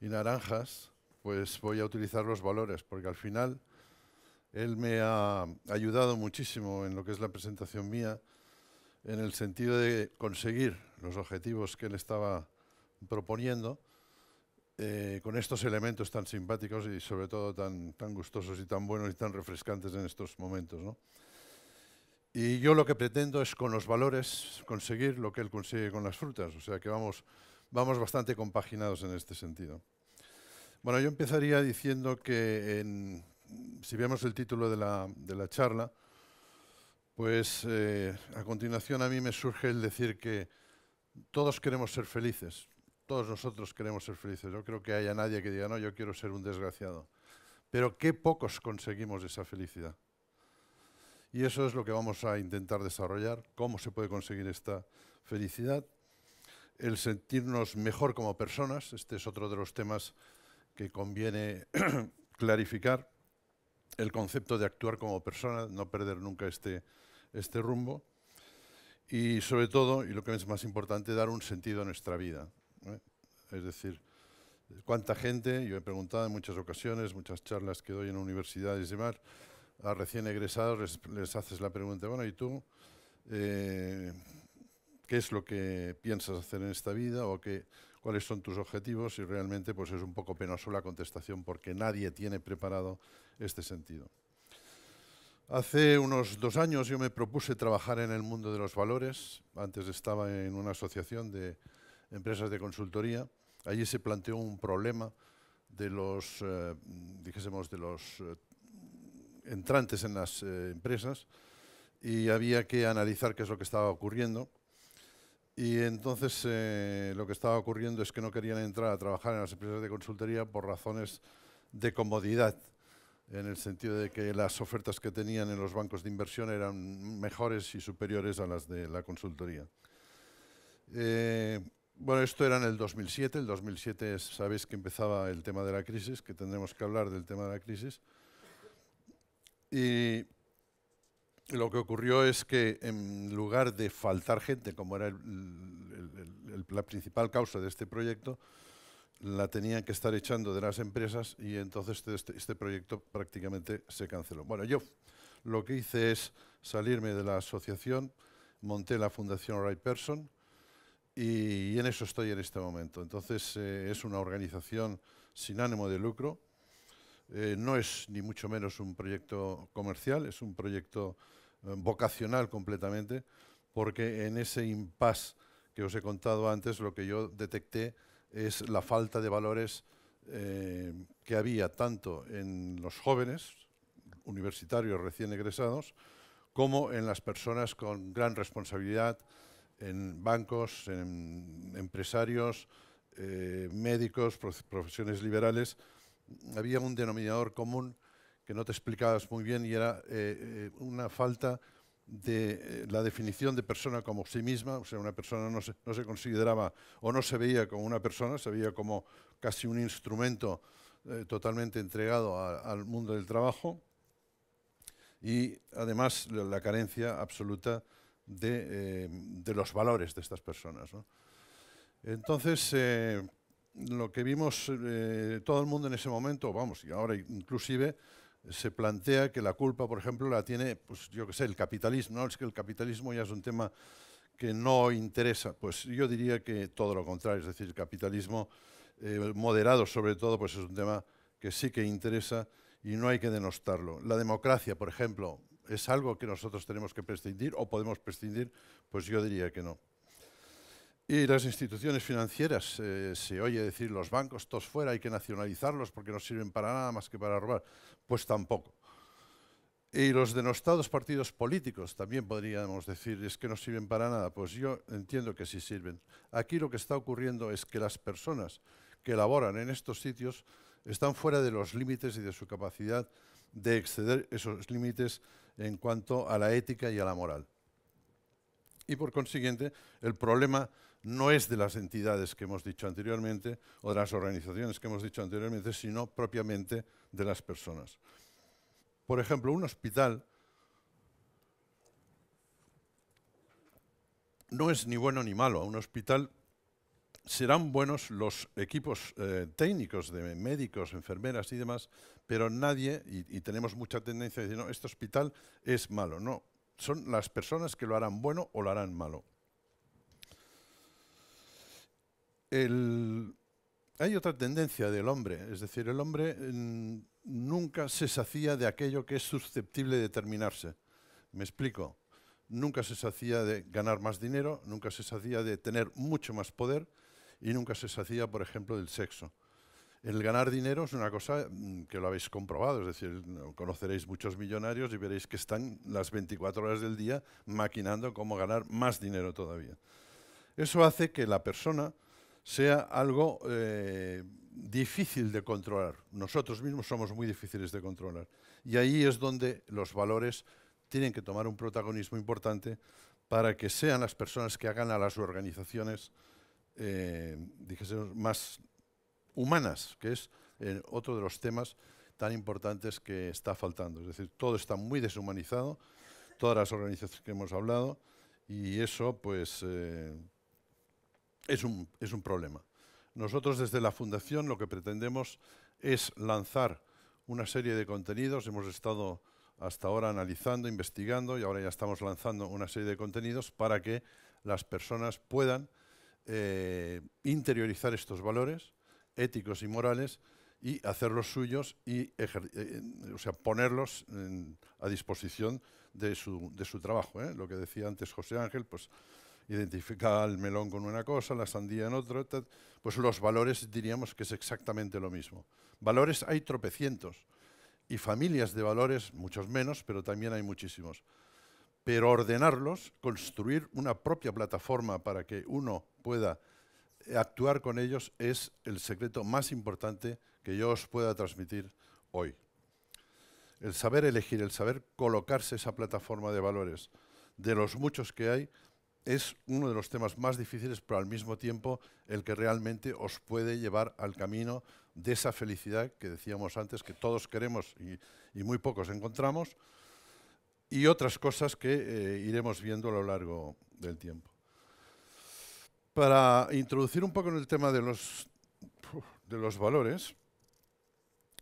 y naranjas, pues voy a utilizar los valores, porque al final él me ha ayudado muchísimo en lo que es la presentación mía, en el sentido de conseguir los objetivos que él estaba proponiendo eh, con estos elementos tan simpáticos y sobre todo tan, tan gustosos y tan buenos y tan refrescantes en estos momentos. ¿no? Y yo lo que pretendo es con los valores conseguir lo que él consigue con las frutas, o sea que vamos vamos bastante compaginados en este sentido. Bueno, yo empezaría diciendo que si vemos el título de la, charla, pues eh, a continuación a mí me surge el decir que todos queremos ser felices, todos nosotros queremos ser felices. yo creo que haya nadie que diga, no, yo quiero ser un desgraciado. Pero qué pocos conseguimos esa felicidad. Y eso es lo que vamos a intentar desarrollar, cómo se puede conseguir esta felicidad el sentirnos mejor como personas, este es otro de los temas que conviene clarificar, el concepto de actuar como persona, no perder nunca este, este rumbo, y sobre todo, y lo que es más importante, dar un sentido a nuestra vida. ¿eh? Es decir, cuánta gente, yo he preguntado en muchas ocasiones, muchas charlas que doy en universidades y demás, a recién egresados les, haces la pregunta, bueno, ¿y tú? Eh, qué es lo que piensas hacer en esta vida o qué, cuáles son tus objetivos y realmente pues es un poco penoso la contestación porque nadie tiene preparado este sentido. Hace unos dos años yo me propuse trabajar en el mundo de los valores. Antes estaba en una asociación de empresas de consultoría. Allí se planteó un problema de los, eh, de los eh, entrantes en las eh, empresas y había que analizar qué es lo que estaba ocurriendo y entonces eh, lo que estaba ocurriendo es que no querían entrar a trabajar en las empresas de consultoría por razones de comodidad, en el sentido de que las ofertas que tenían en los bancos de inversión eran mejores y superiores a las de la consultoría. Eh, bueno, esto era en el 2007. El 2007 sabéis que empezaba el tema de la crisis, que tendremos que hablar del tema de la crisis. Y lo que ocurrió es que en lugar de faltar gente, como era la principal causa de este proyecto, la tenían que estar echando de las empresas y entonces este, este, este, proyecto prácticamente se canceló. Bueno, yo lo que hice es salirme de la asociación, monté la Fundación Right Person y, en eso estoy en este momento. Entonces eh, es una organización sin ánimo de lucro, eh, no es ni mucho menos un proyecto comercial, es un proyecto eh, vocacional completamente, porque en ese impasse que os he contado antes, lo que yo detecté es la falta de valores eh, que había tanto en los jóvenes, universitarios recién egresados, como en las personas con gran responsabilidad, en bancos, en empresarios, eh, médicos, profesiones liberales. Había un denominador común que no te explicabas muy bien y era eh, eh, una falta de eh, la definición de persona como sí misma, o sea, una persona no se, consideraba o no se veía como una persona, se veía como casi un instrumento totalmente entregado al mundo del trabajo y además la, carencia absoluta de, los valores de estas personas. Entonces, lo que vimos todo el mundo en ese momento, vamos, y ahora inclusive, se plantea que la culpa, por ejemplo, la tiene, pues yo qué sé, el capitalismo. No, es que el capitalismo ya es un tema que no interesa. Pues yo diría que todo lo contrario, es decir, el capitalismo eh, moderado sobre todo, pues es un tema que sí que interesa y no hay que denostarlo. La democracia, por ejemplo, ¿es algo que nosotros tenemos que prescindir o podemos prescindir? Pues yo diría que no. Y las instituciones financieras, eh, se oye decir los bancos, todos fuera, hay que nacionalizarlos porque no sirven para nada más que para robar. Pues tampoco. Y los denostados partidos políticos también podríamos decir, es que no sirven para nada. Pues yo entiendo que sí sirven. Aquí lo que está ocurriendo es que las personas que laboran en estos sitios están fuera de los límites y de su capacidad de exceder esos límites en cuanto a la ética y a la moral. Y por consiguiente, el problema no es de las entidades que hemos dicho anteriormente o de las organizaciones que hemos dicho anteriormente, sino propiamente de las personas. Por ejemplo, un hospital no es ni bueno ni malo. Un hospital serán buenos los equipos eh, técnicos de médicos, enfermeras y demás, pero nadie, y, y tenemos mucha tendencia a decir, no, este hospital es malo. No, son las personas que lo harán bueno o lo harán malo. hay otra tendencia del hombre, es decir, el hombre mm, nunca se sacía de aquello que es susceptible de terminarse. Me explico, nunca se sacía de ganar más dinero, nunca se sacía de tener mucho más poder y nunca se sacía, por ejemplo, del sexo. El ganar dinero es una cosa mm, que lo habéis comprobado, es decir, conoceréis muchos millonarios y veréis que están las 24 horas del día maquinando cómo ganar más dinero todavía. Eso hace que la persona sea algo eh, difícil de controlar. Nosotros mismos somos muy difíciles de controlar. Y ahí es donde los valores tienen que tomar un protagonismo importante para que sean las personas que hagan a las organizaciones eh, más humanas, que es eh, otro de los temas tan importantes que está faltando. Es decir, todo está muy deshumanizado, todas las organizaciones que hemos hablado, y eso pues es un, es un problema. Nosotros desde la Fundación lo que pretendemos es lanzar una serie de contenidos. Hemos estado hasta ahora analizando, investigando y ahora ya estamos lanzando una serie de contenidos para que las personas puedan eh, interiorizar estos valores éticos y morales y hacerlos suyos y eh, o sea, ponerlos a disposición de su, de su trabajo. ¿eh? Lo que decía antes José Ángel, pues identificar el melón con una cosa, la sandía en otra, pues los valores diríamos que es exactamente lo mismo. Valores hay tropecientos y familias de valores, muchos menos, pero también hay muchísimos. Pero ordenarlos, construir una propia plataforma para que uno pueda actuar con ellos es el secreto más importante que yo os pueda transmitir hoy. El saber elegir, el saber colocarse esa plataforma de valores de los muchos que hay es uno de los temas más difíciles, pero al mismo tiempo el que realmente os puede llevar al camino de esa felicidad que decíamos antes, que todos queremos y, muy pocos encontramos, y otras cosas que eh, iremos viendo a lo largo del tiempo. Para introducir un poco en el tema de los, de los valores,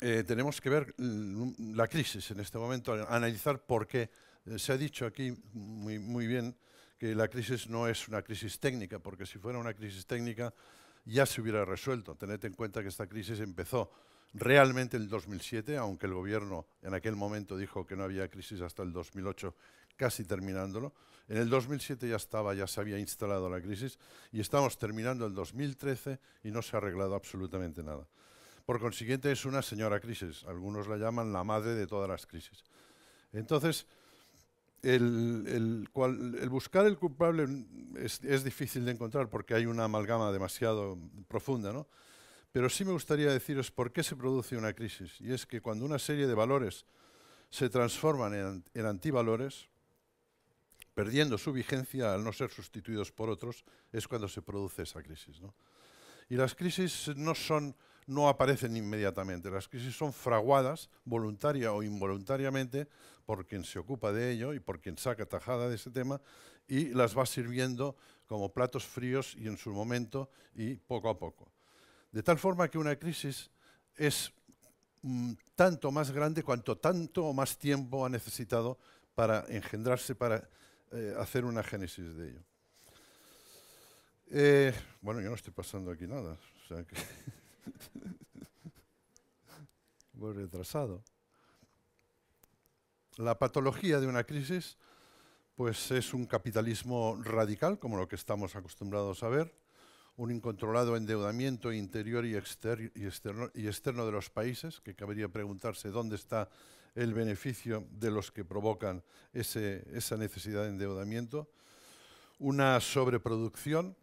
eh, tenemos que ver la crisis en este momento, analizar por qué. Eh, se ha dicho aquí muy, muy bien que la crisis no es una crisis técnica, porque si fuera una crisis técnica ya se hubiera resuelto. Tened en cuenta que esta crisis empezó realmente en el 2007, aunque el gobierno en aquel momento dijo que no había crisis hasta el 2008, casi terminándolo. En el 2007 ya estaba, ya se había instalado la crisis y estamos terminando el 2013 y no se ha arreglado absolutamente nada. Por consiguiente es una señora crisis, algunos la llaman la madre de todas las crisis. Entonces, el, buscar el culpable es, difícil de encontrar porque hay una amalgama demasiado profunda, Pero sí me gustaría deciros por qué se produce una crisis. Y es que cuando una serie de valores se transforman en, antivalores, perdiendo su vigencia al no ser sustituidos por otros, es cuando se produce esa crisis. Y las crisis no son no aparecen inmediatamente. Las crisis son fraguadas voluntaria o involuntariamente por quien se ocupa de ello y por quien saca tajada de ese tema y las va sirviendo como platos fríos y en su momento y poco a poco. De tal forma que una crisis es mm, tanto más grande cuanto tanto o más tiempo ha necesitado para engendrarse, para eh, hacer una génesis de ello. Eh, bueno, yo no estoy pasando aquí nada. Voy retrasado. La patología de una crisis pues es un capitalismo radical, como lo que estamos acostumbrados a ver, un incontrolado endeudamiento interior y, externo, de los países, que cabría preguntarse dónde está el beneficio de los que provocan esa necesidad de endeudamiento, una sobreproducción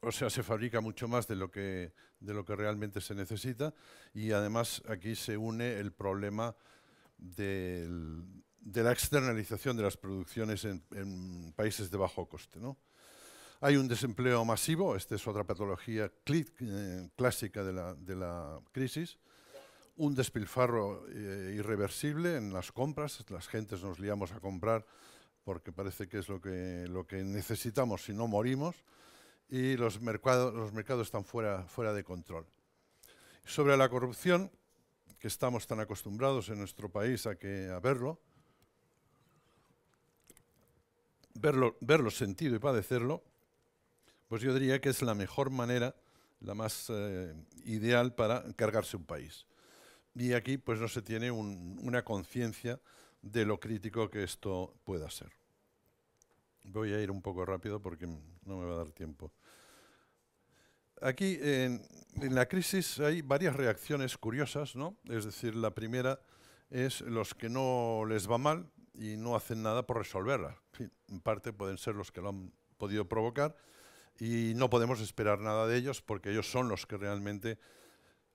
o sea, se fabrica mucho más de lo, que, de lo que realmente se necesita y además aquí se une el problema de la externalización de las producciones en, países de bajo coste. ¿no? Hay un desempleo masivo, esta es otra patología eh, clásica de la, de la, crisis, un despilfarro eh, irreversible en las compras, las gentes nos liamos a comprar porque parece que es lo que, lo que necesitamos si no morimos, y los mercados, los mercados están fuera, fuera de control. Sobre la corrupción, que estamos tan acostumbrados en nuestro país a, que, a verlo, verlo, sentido y padecerlo, pues yo diría que es la mejor manera, la más eh, ideal para cargarse un país. Y aquí pues no se tiene una conciencia de lo crítico que esto pueda ser. Voy a ir un poco rápido porque no me va a dar tiempo aquí en, la crisis hay varias reacciones curiosas, ¿no? Es decir, la primera es los que no les va mal y no hacen nada por resolverla. En parte pueden ser los que lo han podido provocar y no podemos esperar nada de ellos porque ellos son los que realmente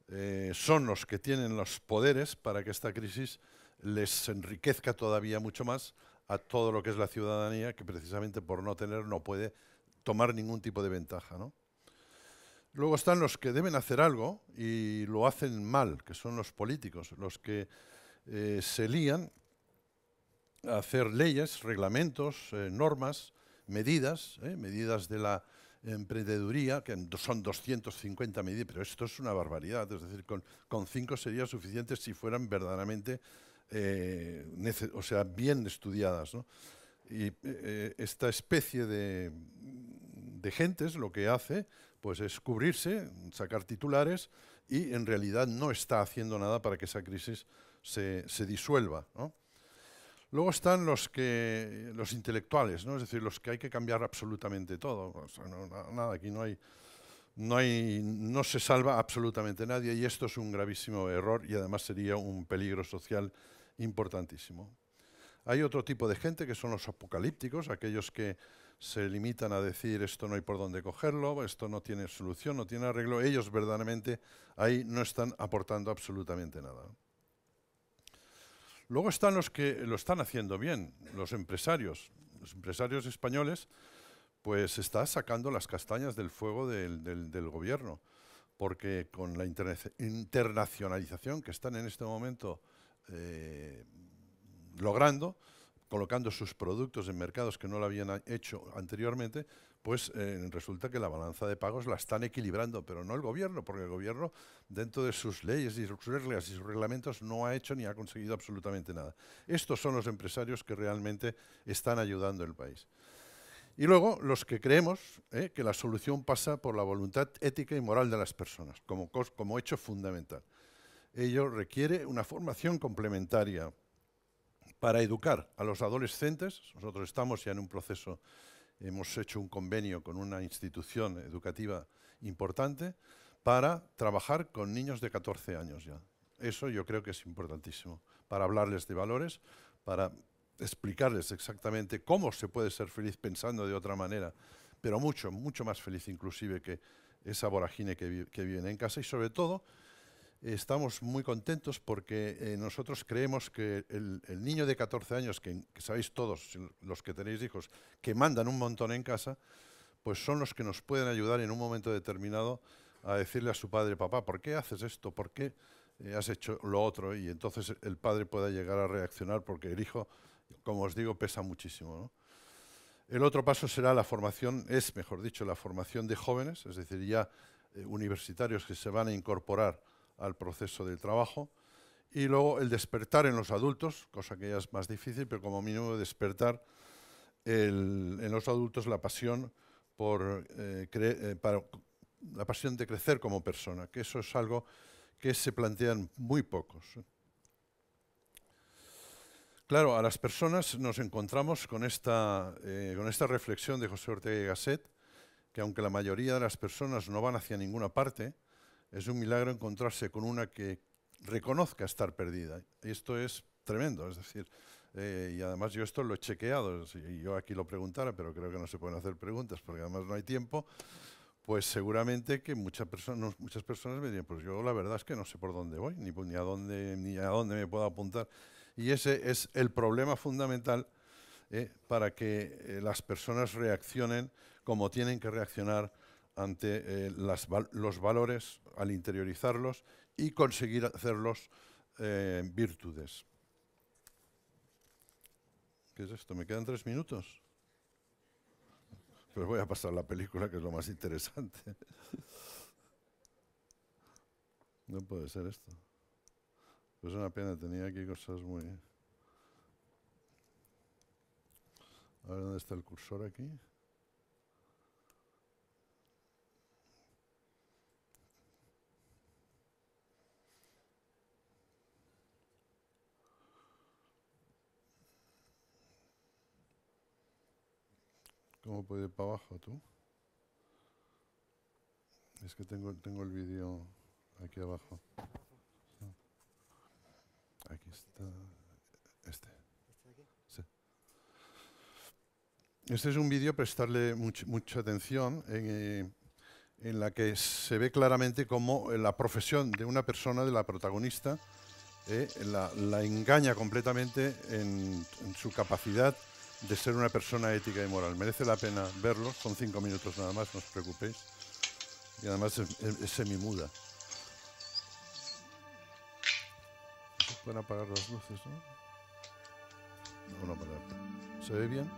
eh, son los que tienen los poderes para que esta crisis les enriquezca todavía mucho más a todo lo que es la ciudadanía que precisamente por no tener no puede tomar ningún tipo de ventaja, ¿no? Luego están los que deben hacer algo y lo hacen mal, que son los políticos, los que eh, se lían a hacer leyes, reglamentos, eh, normas, medidas, eh, medidas de la emprendeduría, que son 250 medidas, pero esto es una barbaridad, es decir, con, cinco sería suficiente si fueran verdaderamente, o sea, bien estudiadas. Y esta especie de, de gente es lo que hace pues es cubrirse, sacar titulares y en realidad no está haciendo nada para que esa crisis se, disuelva. Luego están los, que, los intelectuales, ¿no? es decir, los que hay que cambiar absolutamente todo. nada, aquí no hay, no se salva absolutamente nadie y esto es un gravísimo error y además sería un peligro social importantísimo. Hay otro tipo de gente que son los apocalípticos, aquellos que se limitan a decir esto no hay por dónde cogerlo, esto no tiene solución, no tiene arreglo. Ellos verdaderamente ahí no están aportando absolutamente nada. Luego están los que lo están haciendo bien, los empresarios. Los empresarios españoles, pues está sacando las castañas del fuego del, gobierno, porque con la internacionalización que están en este momento eh, logrando, colocando sus productos en mercados que no lo habían hecho anteriormente, pues eh, resulta que la balanza de pagos la están equilibrando, pero no el gobierno, porque el gobierno dentro de sus leyes y sus reglas y sus reglamentos no ha hecho ni ha conseguido absolutamente nada. Estos son los empresarios que realmente están ayudando al país. Y luego los que creemos eh, que la solución pasa por la voluntad ética y moral de las personas, como hecho fundamental. Ello requiere una formación complementaria para educar a los adolescentes. Nosotros estamos ya en un proceso, hemos hecho un convenio con una institución educativa importante para trabajar con niños de 14 años ya. Eso yo creo que es importantísimo, para hablarles de valores, para explicarles exactamente cómo se puede ser feliz pensando de otra manera, pero mucho, mucho más feliz inclusive que esa voragine que, que viven en casa y sobre todo estamos muy contentos porque eh, nosotros creemos que el, niño de 14 años, que, sabéis todos los que tenéis hijos, que mandan un montón en casa, pues son los que nos pueden ayudar en un momento determinado a decirle a su padre, papá, ¿por qué haces esto? ¿Por qué eh, has hecho lo otro? Y entonces el padre pueda llegar a reaccionar porque el hijo, como os digo, pesa muchísimo. El otro paso será la formación, es mejor dicho, la formación de jóvenes, es decir, ya eh, universitarios que se van a incorporar al proceso del trabajo. Y luego el despertar en los adultos, cosa que ya es más difícil, pero como mínimo despertar en los adultos la pasión, eh, eh, para la pasión de crecer como persona, que eso es algo que se plantean muy pocos. Claro, a las personas nos encontramos con esta, eh, con esta reflexión de José Ortega y Gasset, que aunque la mayoría de las personas no van hacia ninguna parte, es un milagro encontrarse con una que reconozca estar perdida. Esto es tremendo, es decir, eh, y además yo esto lo he chequeado, si yo aquí lo preguntara, pero creo que no se pueden hacer preguntas porque además no hay tiempo, pues seguramente que muchas personas, muchas personas me dirían, pues yo la verdad es que no sé por dónde voy, ni, a, dónde, ni a dónde me puedo apuntar. Y ese es el problema fundamental eh, para que eh, las personas reaccionen como tienen que reaccionar ante eh, los valores al interiorizarlos y conseguir hacerlos eh, virtudes. ¿Qué es esto? ¿Me quedan tres minutos? Pero pues voy a pasar la película, que es lo más interesante. No puede ser esto. Es pues una pena, tenía aquí cosas muy... A ¿dónde está el cursor aquí? ¿Cómo puede ir para abajo tú? Es que tengo, tengo el vídeo aquí abajo. Aquí está. Este. ¿Este es un vídeo, prestarle mucha atención, eh, en, la que se ve claramente cómo la profesión de una persona, de la protagonista, eh, la, engaña completamente en su capacidad de ser una persona ética y moral. Merece la pena verlo, son cinco minutos nada más, no os preocupéis. Y además es, es, muda pueden apagar las luces, no? ¿Se ve bien?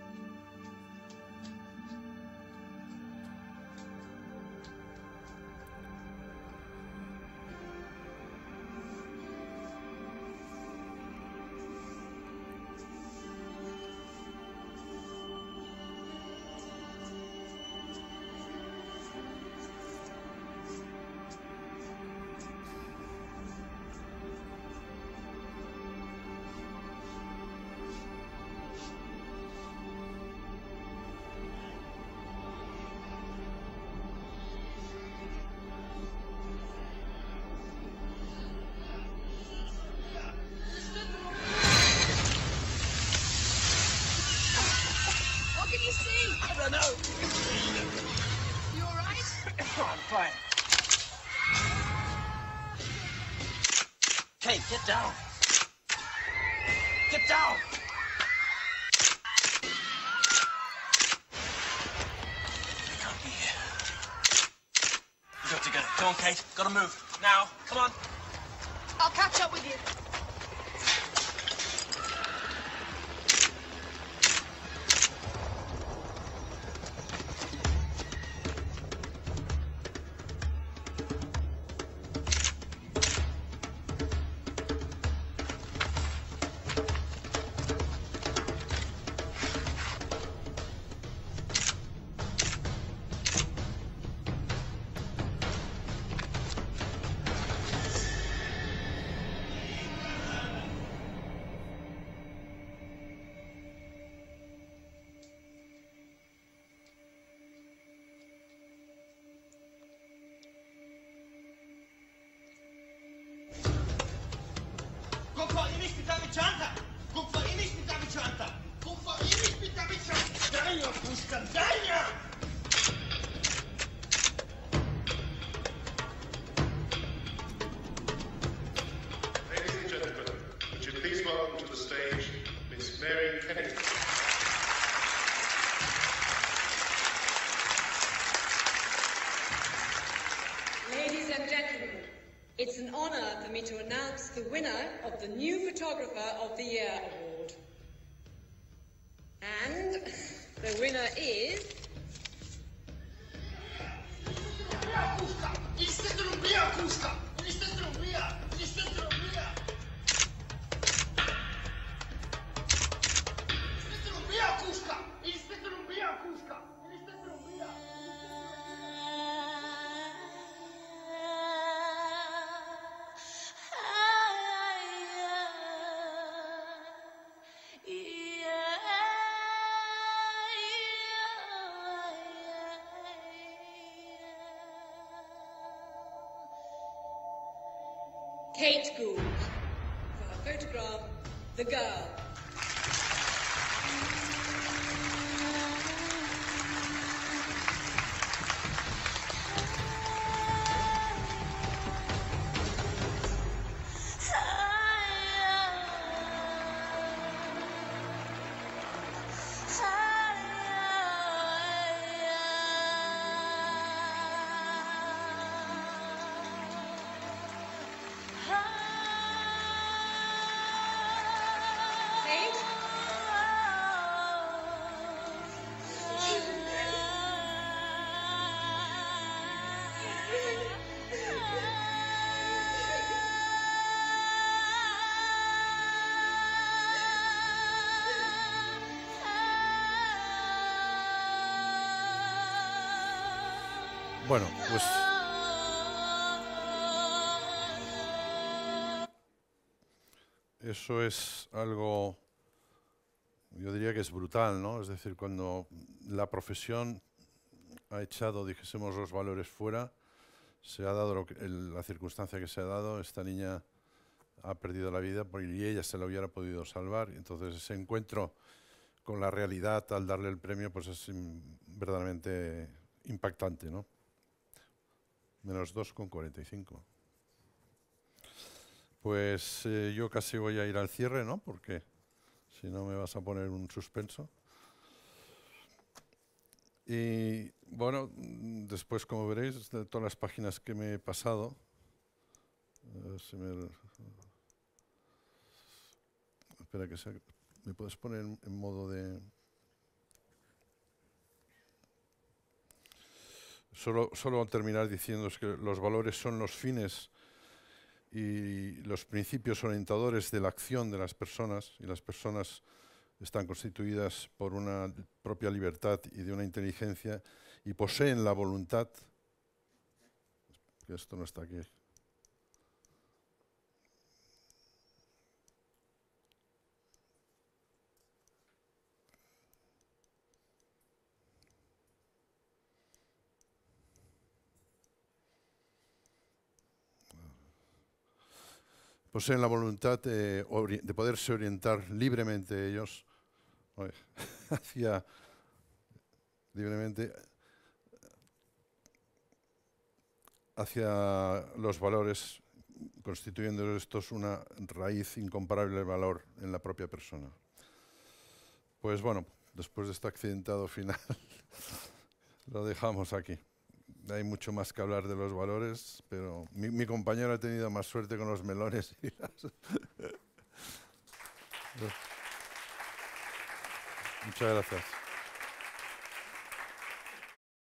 Gotta move. Kate Gould for her photograph, The Girl Bueno, pues... Eso es algo, yo diría que es brutal, ¿no? Es decir, cuando la profesión ha echado, dijésemos, los valores fuera, se ha dado la circunstancia que se ha dado, esta niña ha perdido la vida y ella se la hubiera podido salvar. Entonces ese encuentro con la realidad al darle el premio pues es verdaderamente impactante, ¿no? menos 2,45. Pues eh, yo casi voy a ir al cierre, ¿no? Porque si no me vas a poner un suspenso. Y bueno, después como veréis, de todas las páginas que me he pasado, eh, espera que sea... ¿Me puedes poner en modo de... Solo, solo terminar diciendo que los valores son los fines y los principios orientadores de la acción de las personas, y las personas están constituidas por una propia libertad y de una inteligencia, y poseen la voluntad, esto no está aquí, poseen la voluntad de, poderse orientar libremente ellos hacia libremente hacia los valores, constituyendo estos una raíz incomparable de valor en la propia persona. Pues bueno, después de este accidentado final, lo dejamos aquí hay mucho más que hablar de los valores, pero mi, compañero ha tenido más suerte con los melones Muchas gracias.